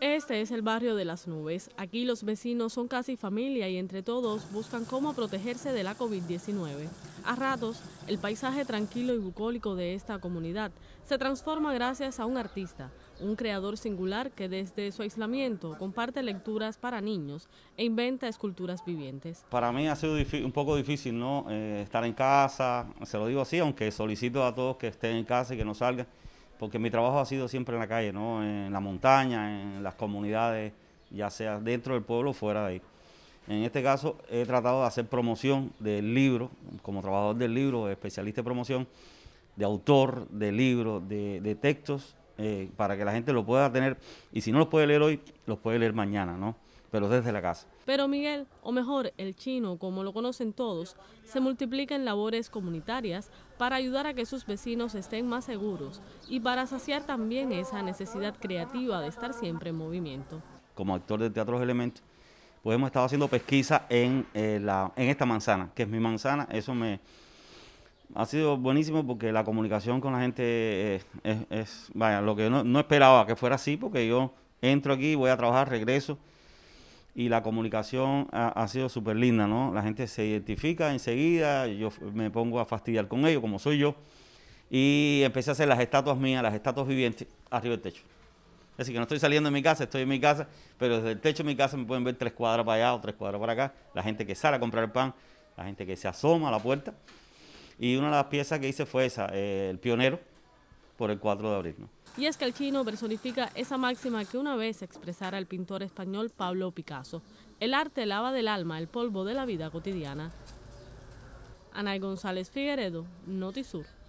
Este es el barrio de las nubes. Aquí los vecinos son casi familia y entre todos buscan cómo protegerse de la COVID-19. A ratos, el paisaje tranquilo y bucólico de esta comunidad se transforma gracias a un artista, un creador singular que desde su aislamiento comparte lecturas para niños e inventa esculturas vivientes. Para mí ha sido un poco difícil ¿no? Eh, estar en casa, se lo digo así, aunque solicito a todos que estén en casa y que no salgan porque mi trabajo ha sido siempre en la calle, ¿no? en la montaña, en las comunidades, ya sea dentro del pueblo o fuera de ahí. En este caso he tratado de hacer promoción del libro, como trabajador del libro, especialista en promoción, de autor, de libro, de, textos, eh, para que la gente lo pueda tener, y si no los puede leer hoy, los puede leer mañana, ¿no? pero desde la casa. Pero Miguel, o mejor, el chino, como lo conocen todos, se multiplica en labores comunitarias para ayudar a que sus vecinos estén más seguros y para saciar también esa necesidad creativa de estar siempre en movimiento. Como actor de Teatro Elementos, pues hemos estado haciendo pesquisa en, eh, la, en esta manzana, que es mi manzana, eso me... Ha sido buenísimo porque la comunicación con la gente eh, es, vaya, lo que no, no esperaba que fuera así, porque yo entro aquí, voy a trabajar, regreso, y la comunicación ha, sido súper linda, ¿no? La gente se identifica enseguida, yo me pongo a fastidiar con ellos, como soy yo, y empecé a hacer las estatuas mías, las estatuas vivientes, arriba del techo. Es decir, que no estoy saliendo de mi casa, estoy en mi casa, pero desde el techo de mi casa me pueden ver tres cuadras para allá o tres cuadras para acá, la gente que sale a comprar el pan, la gente que se asoma a la puerta. Y una de las piezas que hice fue esa, eh, el pionero, por el 4 de abril. Y es que el chino personifica esa máxima que una vez expresara el pintor español Pablo Picasso. El arte lava del alma el polvo de la vida cotidiana. Ana González Figueredo, Notisur.